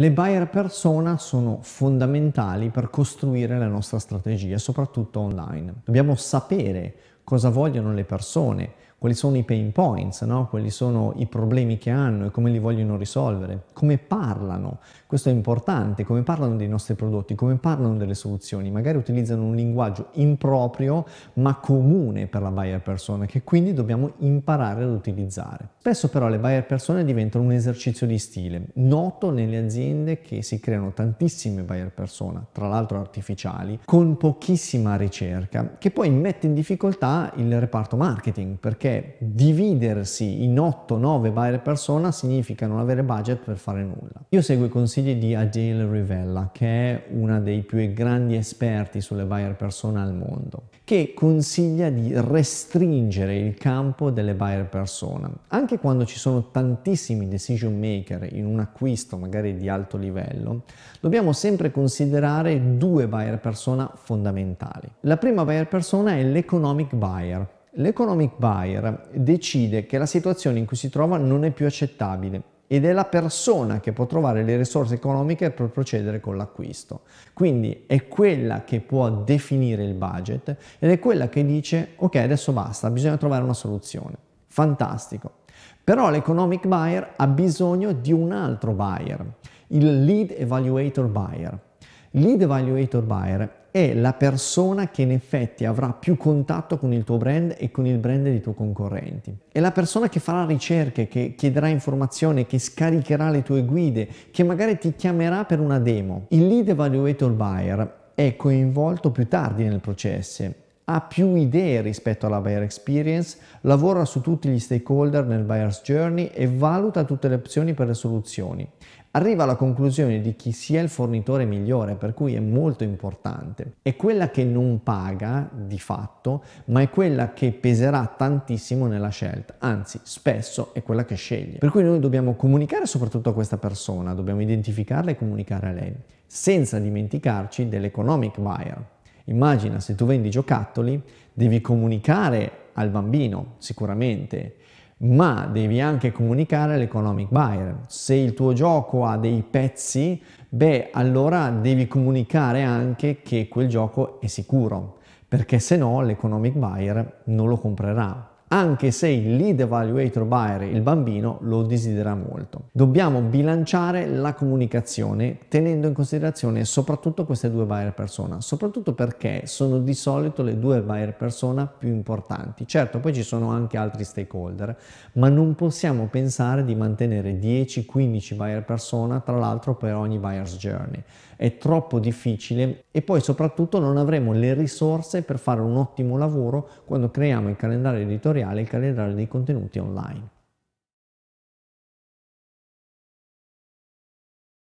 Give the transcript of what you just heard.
Le buyer persona sono fondamentali per costruire la nostra strategia, soprattutto online. Dobbiamo sapere cosa vogliono le persone, quali sono i pain points, no? quali sono i problemi che hanno e come li vogliono risolvere, come parlano, questo è importante, come parlano dei nostri prodotti, come parlano delle soluzioni, magari utilizzano un linguaggio improprio ma comune per la buyer persona che quindi dobbiamo imparare ad utilizzare. Spesso però le buyer persone diventano un esercizio di stile, noto nelle aziende che si creano tantissime buyer persona, tra l'altro artificiali, con pochissima ricerca, che poi mette in difficoltà il reparto marketing perché perché dividersi in 8-9 buyer persona significa non avere budget per fare nulla. Io seguo i consigli di Adele Rivella, che è una dei più grandi esperti sulle buyer persona al mondo, che consiglia di restringere il campo delle buyer persona. Anche quando ci sono tantissimi decision maker in un acquisto magari di alto livello, dobbiamo sempre considerare due buyer persona fondamentali. La prima buyer persona è l'economic buyer, L'economic buyer decide che la situazione in cui si trova non è più accettabile ed è la persona che può trovare le risorse economiche per procedere con l'acquisto. Quindi è quella che può definire il budget ed è quella che dice ok adesso basta, bisogna trovare una soluzione. Fantastico. Però l'economic buyer ha bisogno di un altro buyer, il lead evaluator buyer. Lead evaluator buyer è la persona che in effetti avrà più contatto con il tuo brand e con il brand dei tuoi concorrenti. È la persona che farà ricerche, che chiederà informazioni, che scaricherà le tue guide, che magari ti chiamerà per una demo. Il lead evaluator buyer è coinvolto più tardi nel processo ha più idee rispetto alla buyer experience, lavora su tutti gli stakeholder nel buyer's journey e valuta tutte le opzioni per le soluzioni. Arriva alla conclusione di chi sia il fornitore migliore, per cui è molto importante. È quella che non paga di fatto, ma è quella che peserà tantissimo nella scelta, anzi spesso è quella che sceglie. Per cui noi dobbiamo comunicare soprattutto a questa persona, dobbiamo identificarla e comunicare a lei, senza dimenticarci dell'economic buyer Immagina se tu vendi giocattoli, devi comunicare al bambino sicuramente, ma devi anche comunicare all'economic buyer. Se il tuo gioco ha dei pezzi, beh, allora devi comunicare anche che quel gioco è sicuro, perché se no l'economic buyer non lo comprerà anche se il lead evaluator buyer, il bambino, lo desidera molto. Dobbiamo bilanciare la comunicazione tenendo in considerazione soprattutto queste due buyer persona, soprattutto perché sono di solito le due buyer persona più importanti. Certo, poi ci sono anche altri stakeholder, ma non possiamo pensare di mantenere 10-15 buyer persona, tra l'altro per ogni buyer's journey. È troppo difficile e poi soprattutto non avremo le risorse per fare un ottimo lavoro quando creiamo il calendario editoriale editoriale il calendario dei contenuti online.